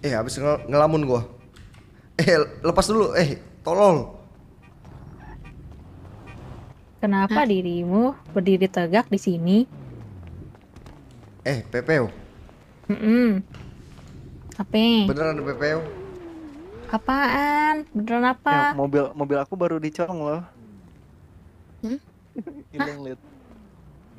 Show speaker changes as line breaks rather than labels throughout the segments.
eh habis ngel ngelamun gua eh lepas dulu eh tolong.
Kenapa Hah? dirimu berdiri tegak di sini?
Eh, Pepeo.
Mm -mm. Apa? Beneran Pepeo? Apaan? Beneran apa? Ya,
mobil mobil aku baru dicolong hmm? loh. Hilang liat,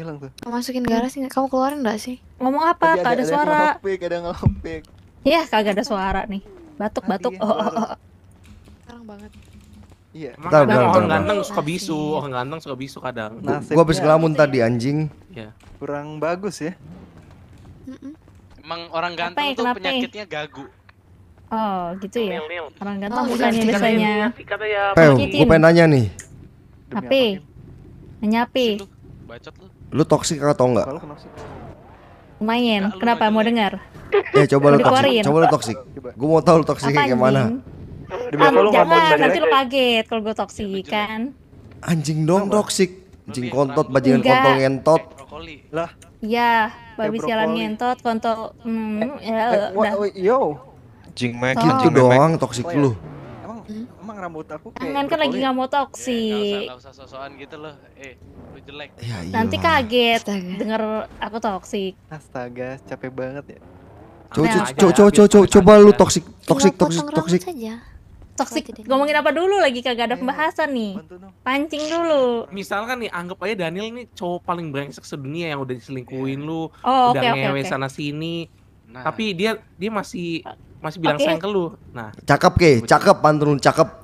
Hilang tuh. Masukin
garasi Kamu keluarin nggak sih? Ngomong apa? Tadi ada, ada, ada suara.
Ngelopik, ada ngelopik.
Iya kagak ada suara nih. Batuk-batuk. Batuk. Ya. Oh, oh, oh. oh.
Sekarang banget.
Iya. Emang bentar, orang ganteng suka bisu, orang ganteng suka bisu kadang. Nasib gua habis ngelamun
tadi iya. anjing.
Iya. Kurang bagus ya. Emang
orang ganteng tuh penyakitnya gagu. Oh, gitu ya. Orang ganteng oh, bukannya ya, biasanya. Ya, Pel, gua pengen nanya nih. Tapi Nanya Bacot
lu. Lu toksik atau enggak? Kalau
Lumayan. Kenapa mau dengar? ya coba lu toksik. Coba lu
toksik. gua mau tahu lu toksik kayak gimana. Um, jangan, nanti lu
kaget kalau gua toksik iya, kan.
Anjing dong toksik. Anjing kontot, bajingan kontong ngentot.
Eh, lah.
Ya, babi sialan ngentot, kontol. Hmm,
ya udah. Yo. Anjing main, nah. anjing doang toksik oh, iya. lu rambut aku kayak Angan kan lagi nggak mau ya, toxic, Ya, gak usah, gak usah gitu loh. Eh, lu jelek.
Ya, iya Nanti
kaget denger aku toksik.
Astaga, capek banget ya. Coba co co co co, coba coba lu toksik toksik toksik toksik.
Toksik. Ngomongin apa dulu lagi kagak ada iya. pembahasan nih. Pancing dulu.
Misalkan nih anggap aja Daniel ini cowok paling brengsek sedunia yang udah diselingkuhin iya. lu, oh, udah okay, ngewe okay. sana sini. Nah. Tapi dia dia masih masih bilang okay. sayang ke lu. Nah,
cakep ke, cakep pantun cakep.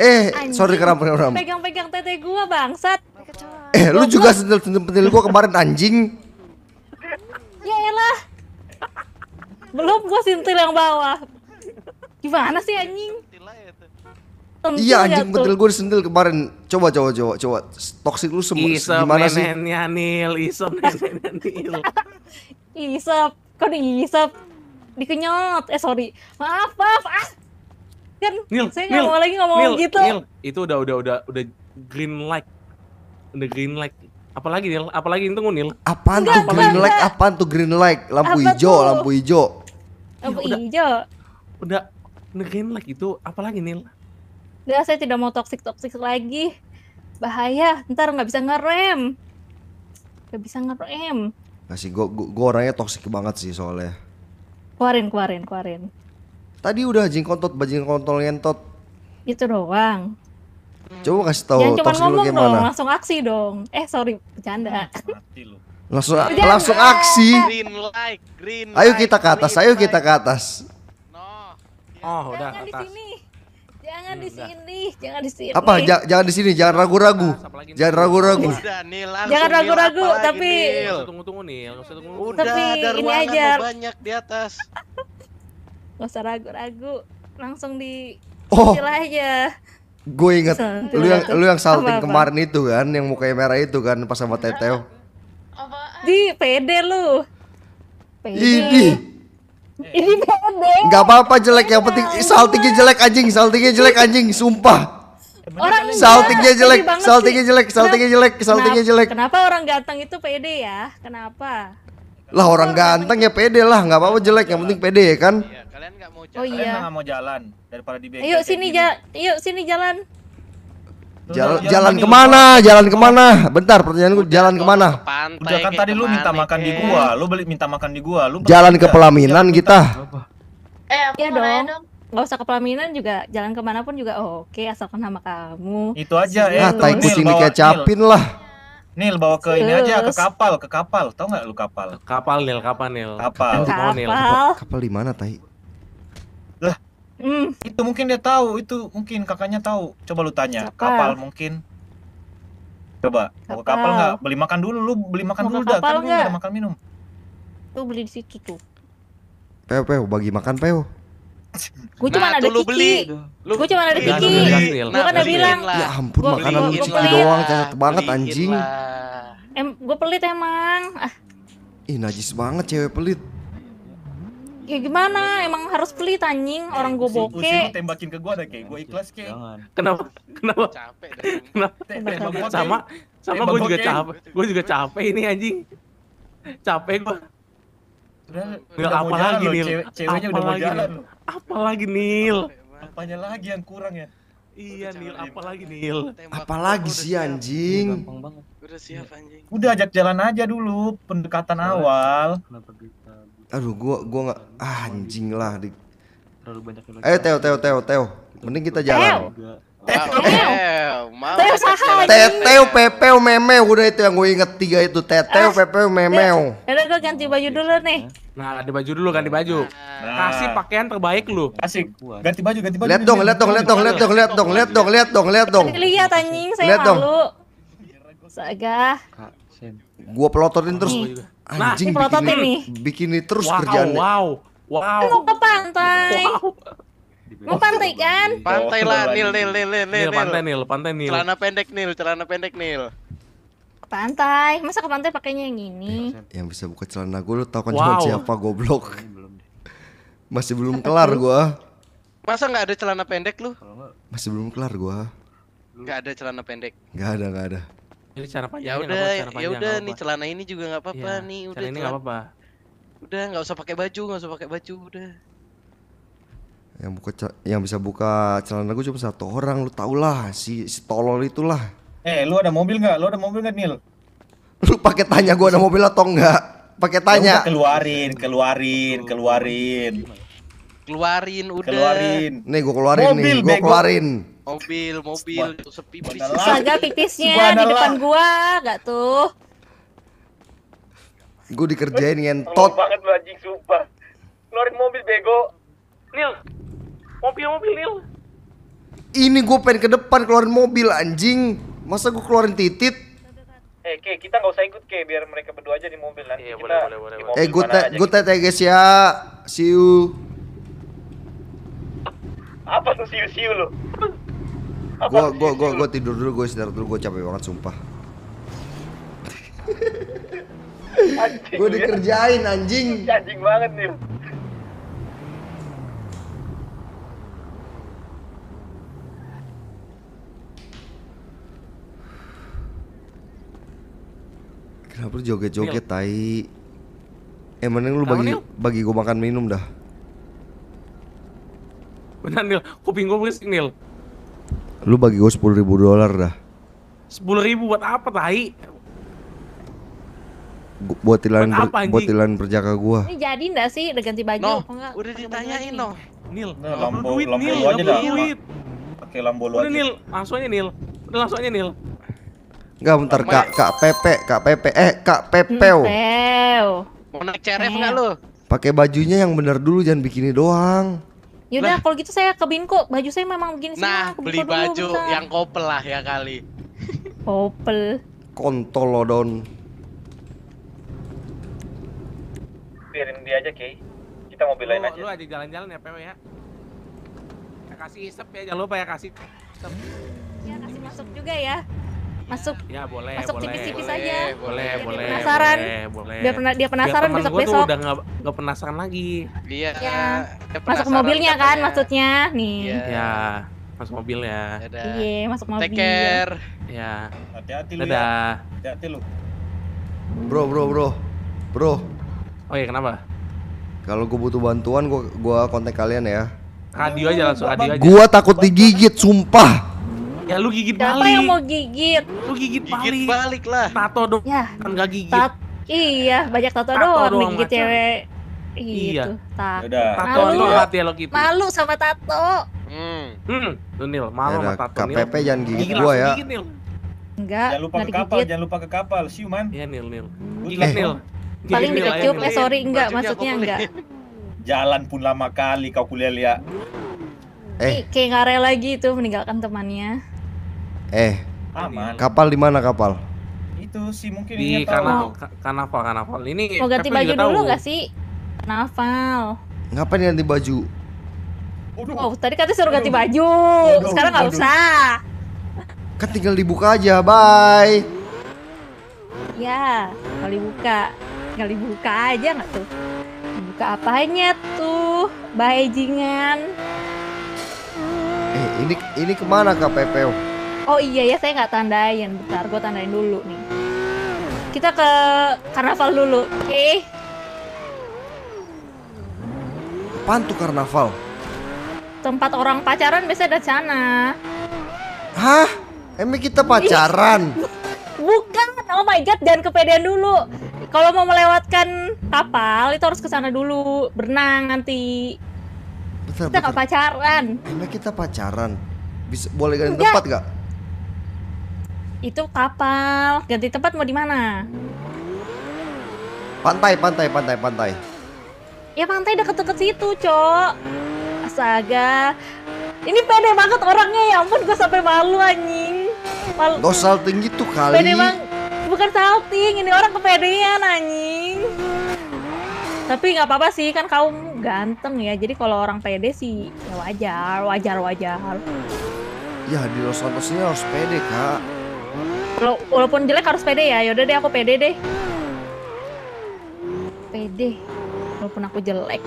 Eh, Anjing. sorry keram keram.
Pegang-pegang tete gua bangsat.
Eh, lu juga sentil-sentil pentil gua kemarin anjing.
Ya elah. Belum gua sentil yang bawah. Gimana sih anjing?
iya ya anjing ya, pentil gue
disentil kemarin. Coba coba coba coba. toksik lu semua gimana sih? Isep
neneknya Nil, isep neneknya Nil. kau
kok diisep? Dikenyot. Eh sorry. Maaf, maaf. Ah kan Nil, saya nggak mau lagi ngomong Nil, gitu Nil,
itu udah udah udah udah green light udah green light apalagi Nil apalagi itu Nil
apa enggak, tuh enggak, green light apa tuh green light lampu Apa hijau tuh? lampu hijau
lampu ya, hijau udah, udah green light itu apalagi Nil
udah saya tidak mau toxic toxic lagi bahaya ntar nggak bisa ngerem nggak bisa ngerem
Gak sih, gue orangnya toxic banget sih soalnya
Keluarin, keluarin, keluarin
Tadi udah jing kontot, bajing kontol ngentot.
Itu doang.
Coba kasih tahu Jangan cuma ngomong dong, gimana. langsung
aksi dong. Eh sorry, bercanda.
langsung Jangan langsung aksi. Green light, green light, ayo kita ke atas, ayo kita ke atas. No.
Oh, udah Jangan atas. Di sini. Jangan di hmm, sini, jangan di sini. Apa? jangan
di sini, jangan ragu-ragu. Nah, jangan ragu-ragu.
Jangan ragu-ragu, tapi tunggu-tunggu nih, Udah, tapi ada ini aja.
banyak di atas. Gak usah ragu-ragu langsung di oh. aja
gue inget lu yang lu yang salting apa -apa. kemarin itu kan yang mukanya merah itu kan pas sama Teteo
di pede lu pede ini ini pede
Gak apa-apa jelek yang penting iya. saltingnya jelek anjing saltingnya jelek anjing sumpah
orang saltingnya jelek, saltingnya jelek, saltingnya jelek, saltingnya jelek. Kenapa orang ganteng itu pede ya? Kenapa?
Lah orang ganteng ya pede lah, gak apa-apa jelek, yang penting pede ya kan. Iya.
Oh iya. Kalian
mau jalan daripada di bengkel. Yuk sini
jalan. Yuk sini jalan.
Jalan, jalan, jalan kemana? Jalan kemana? Bentar, gue jalan kemana? Ke
pantai, kan tadi lu minta makan di gua, lu beli minta makan di gua, lu jalan ke
pelaminan kita.
Eh, aku ya dong. dong. Gak usah ke pelaminan juga, jalan kemana pun juga oke asalkan sama kamu. Itu aja
ya. Nah, tai kucing dikecapin lah.
Nil bawa ke ini aja ke kapal, ke kapal. Tahu nggak lu kapal? Kapal Nil, kapal Nil. Kapal. Kapal.
Kapal di mana, Tai?
mm. itu mungkin dia tahu itu mungkin kakaknya tahu coba lu tanya kapal, kapal mungkin coba kapal. kapal nggak beli makan dulu lu beli makan mau dulu dah kan gak? makan minum
tuh beli di situ tuh
peo peo bagi makan peo
Gue cuma nah, ada Kiki. Beli. Lu gue cuma ada Kiki. Nah, gue kan udah nah, bilang. Ya ampun gua makanan lu Kiki doang cacat
banget anjing.
Em, gue pelit emang. Ah.
Ih najis banget cewek pelit
ya gimana emang harus beli tanying eh, orang gue bokeh usi lu
tembakin ke gue ada kayak gue ikhlas kayak kenapa kenapa capek kenapa sama sama gue juga capek gue juga capek ini anjing capek gue udah, udah apa lagi nih ceweknya udah mau jalan apa lagi nil apanya lagi yang kurang ya Iya Nil, apalagi Nil. Apalagi sih anjing. Udah siap anjing. Udah ajak jalan aja dulu pendekatan awal. Kenapa gitu?
aduh gua gua nggak ah, anjing lah di terlalu banyak ayo Teo Teo Teo Teo mending kita jalan Teo Teo teo Pepeo Memeo udah itu yang gue inget tiga itu teo ah. Pepeo Memeo
ya Udah gue ganti baju dulu nih
Nah ganti
baju dulu ganti baju nah. Kasih pakaian terbaik lu Kasih Ganti baju ganti baju Lihat dong lihat dong lihat dong lihat dong
lihat dong lihat dong lihat dong lihat dong
Lihat anjing saya malu dong
Gua dong terus Nah, Anjing nah, bikin ini, bikin ini terus wow, kerjaan. Wow. Wow. wow mau
ke pantai. Wow. Mau pantai kan? Pantai
lah, Nil, Nil, Nil, Nil, Nil. Pantai Nil, pantai Nil. Celana pendek Nil, celana pendek Nil.
Pantai, masa ke pantai pakainya yang ini? Iya,
yang bisa buka celana gue lu tau kan wow. cuma siapa goblok. Masih belum kelar gua.
Masa nggak ada celana pendek lu?
Masih belum kelar gua.
Nggak ada celana pendek.
Nggak ada, nggak ada.
Ini cara panjang ya, ya udah, ya udah nih celana ini juga nggak apa-apa ya, nih. Udah ini nggak apa-apa. Udah nggak usah pakai baju, nggak usah pakai baju udah.
Yang buka yang bisa buka celana gue cuma satu orang, lu tau lah si si tolol itulah.
Eh, lu ada mobil nggak? Lu ada mobil nggak Nil?
Lu pakai tanya gue ada mobil atau enggak? Pakai tanya. Ya,
keluarin, keluarin, keluarin. Keluarin udah. Keluarin. Nih gue keluarin mobil, nih, gue keluarin mobil mobil itu sepi polisi saja
tipisnya di depan gua nggak
tuh
gua dikerjain ngentot banget anjing
sumpah keluarin mobil bego nil mobil mobil nil
ini gua pengen ke depan keluarin mobil anjing masa gua keluarin titit
Eh, Ke, kita nggak usah ikut, Ke, biar mereka berdua aja di mobil nanti. Iya, kita boleh, boleh, boleh. Eh, gue gue gitu.
tete guys ya. See you.
Apa tuh siu-siu lo?
gua gua gua gua tidur dulu, gua istirahat dulu, gua capek banget sumpah. gua ya. dikerjain anjing. Anjing banget nih. Kenapa lu joget-joget tai? Eh mending lu bagi Nil? bagi gue makan minum dah.
Benar Nil, kuping gue berisik Nil.
Lu bagi gue sepuluh ribu dolar dah.
Sepuluh ribu buat apa tai?
buat tilan buat, buat tilan perjaka gua.
Ini jadi ndak sih udah ganti baju?
No, enggak? Udah ditanyain no.
Nil,
nah, lampu, duit, Nil, lu aja dah. Duit. oke lampu lu udah, aja. Nil, langsung aja Nil. Udah langsung aja Nil.
Enggak bentar Kak, Kak Pepe, Kak Pepe, eh Kak Pepeo. Hmm,
Pepeo. Mau naik CRF enggak lu?
Pakai bajunya yang bener dulu jangan bikini doang.
Yaudah nah. kalau gitu saya ke Binko, baju saya memang begini
Nah, sana, beli baju dulu, yang kopel lah ya kali.
kopel. Kontolodon.
Biarin dia aja, ki, Kita mau belain oh, aja. Lu ada jalan-jalan ya, PW ya. Ya kasih isep ya, jangan lupa ya kasih isep.
Ya kasih masuk juga ya masuk
ya boleh masuk tipis-tipis aja boleh boleh penasaran boleh, boleh. biar pena dia penasaran besok besok besok udah nggak nggak penasaran lagi iya, iya. Kan ya. masuk mobilnya kan maksudnya nih ya. ya masuk ya iya masuk mobil ya.
iya, take care
ya hati-hati lu ya. dadah hati-hati lu bro bro bro bro oke oh iya, kenapa
kalau gue butuh bantuan gue gua kontak kalian ya
radio aja langsung radio aja gue takut digigit
sumpah Ya lu
gigit Siapa balik. Siapa yang mau gigit? Lu gigit, gigit balik. balik lah.
Tato dong. Ya. Kan gak gigit. Tat
iya, banyak tato, tato doang, doang gigit cewek. Iya. Gitu. Tato.
Malu malu. hati lo gitu.
Malu sama tato.
Hmm. Hmm,
Nil, malu Yada, sama tato. KPP Nil. jangan gigit, gigit gua ya. Gigit,
Nil. Enggak. Jangan lupa ke kapal, jangan lupa ke kapal, siuman. Iya, Nil, Nil. Gigit, eh. Nil. Gigit, Paling dikecup, eh sorry enggak, maksudnya enggak. Jalan pun lama kali kau kuliah liat.
Eh,
kayak ngare lagi tuh meninggalkan temannya. Eh, aman.
Kapal di mana kapal?
Itu sih mungkin di kanal
kanapa karnaval. Ini mau ganti baju dulu nggak sih? nafal Ngapain ganti baju?
Oh, tadi katanya suruh ganti baju. Sekarang nggak usah.
Kan tinggal dibuka aja, bye.
Ya, kali buka kali buka aja nggak tuh? buka apanya tuh? bajingan
Eh, ini ini kemana kak Pepeo?
oh iya ya saya nggak tandain bentar gue tandain dulu nih kita ke karnaval dulu oke eh. okay.
pantu karnaval
tempat orang pacaran biasa ada sana
hah emang kita pacaran
bukan oh my god jangan kepedean dulu kalau mau melewatkan kapal itu harus ke sana dulu berenang nanti betar. kita nggak pacaran
emang kita pacaran bisa boleh ganti tempat gak?
Itu kapal. Ganti tempat mau di mana?
Pantai, pantai, pantai, pantai.
Ya pantai deket-deket situ, Cok. Astaga. Ini pede banget orangnya, ya ampun gue sampai malu anjing. malu Lo
salting gitu kali. Pede banget.
Bukan salting, ini orang kepedean anjing. Tapi nggak apa-apa sih, kan kaum ganteng ya. Jadi kalau orang pede sih ya wajar, wajar, wajar.
Ya di Los Santos harus pede, Kak.
Kalau walaupun jelek harus pede ya yaudah deh aku pede deh pede walaupun aku jelek